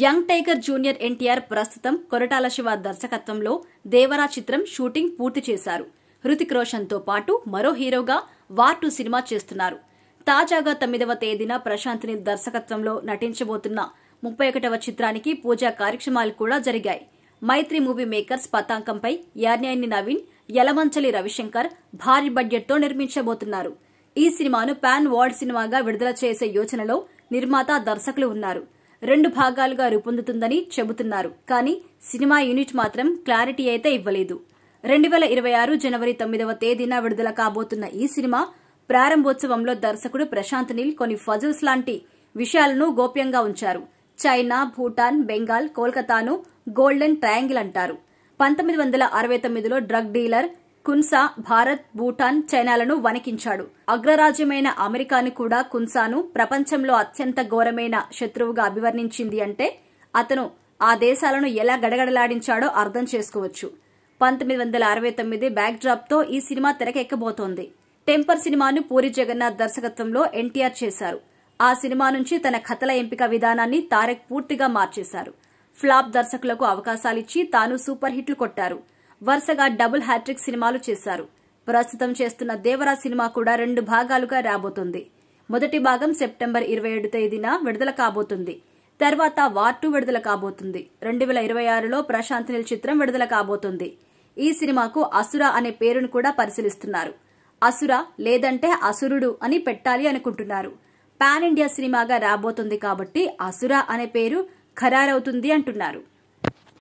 young tiger junior NTR ప్రస్తుతం కొరటాల శివ దర్శకత్వంలో దేవరా చిత్రం షూటింగ్ పూర్తి చేశారు హృతిక్ రోషన్తో పాటు మరో హీరోగా వార్ టూ సినిమా చేస్తున్నారు తాజాగా తొమ్మిదవ తేదీన ప్రశాంత్ని దర్శకత్వంలో నటించబోతున్న ముప్పై ఒకటవ చిత్రానికి పూజా కార్యక్రమాలు కూడా జరిగాయి మైత్రి మూవీ మేకర్స్ పతాకంపై యార్న్యాయని నవీన్ యలమంచలి రవిశంకర్ భారీ బడ్జెట్తో నిర్మించబోతున్నారు ఈ సినిమాను పాన్ వార్డ్ సినిమాగా విడుదల చేసే యోచనలో నిర్మాత దర్శకులు ఉన్నారు రెండు భాగాలుగా రూపొందుతుందని చెబుతున్నారు కానీ సినిమా యూనిట్ మాత్రం క్లారిటీ అయితే ఇవ్వలేదు రెండు వేల ఇరవై ఆరు జనవరి తొమ్మిదవ తేదీన విడుదల కాబోతున్న ఈ సినిమా ప్రారంభోత్సవంలో దర్శకుడు ప్రశాంత్ నీల్ కొన్ని ఫజిల్స్ లాంటి విషయాలను గోప్యంగా ఉంచారు చైనా భూటాన్ బెంగాల్ కోల్కతాను గోల్డెన్ ట్రయాంగిల్ అంటారు పంతొమ్మిది వందల అరవై తొమ్మిదిలో drug dealer Khun Sa Bharat Bhutan చైనాలను వణికించాడు అగ్రరాజ్యమైన అమెరికాను కూడా కున్సాను ప్రపంచంలో అత్యంత ఘోరమైన శత్రువుగా అభివర్ణించింది అంటే అతను ఆ దేశాలను ఎలా గడగడలాడించాడో అర్థం చేసుకోవచ్చు పంతొమ్మిది వందల అరవై తొమ్మిది బ్యాక్ తో ఈ సినిమా తెరకెక్కబోతోంది టెంపర్ సినిమాను పూరి జగన్నాథ్ దర్శకత్వంలో ఎన్టీఆర్ చేశారు ఆ సినిమా నుంచి తన కథల ఎంపిక విధానాన్ని తారక్ పూర్తిగా మార్చేశారు ఫ్లాప్ దర్శకులకు అవకాశాలిచ్చి తాను సూపర్ హిట్లు కొట్టారు వరుసగా డబుల్ హ్యాట్రిక్ సినిమాలు చేశారు ప్రస్తుతం చేస్తున్న దేవరా సినిమా కూడా రెండు భాగాలుగా రాబోతుంది మొదటి భాగం సెప్టెంబర్ ఇరవై ఏడు తేదీన విడుదల కాబోతుంది తర్వాత వార్ విడుదల కాబోతుంది రెండు వేల ఇరవై ఆరులో ప్రశాంత్ నిల్ చిత్రం విడుదల కాబోతుంది ఈ సినిమాకు అసుర అనే పేరును కూడా పరిశీలిస్తున్నారు అసుర లేదంటే అసురుడు అని పెట్టాలి అనుకుంటున్నారు పాన్ ఇండియా సినిమాగా రాబోతుంది కాబట్టి అసుర అనే పేరు ఖరారవుతుంది అంటున్నారు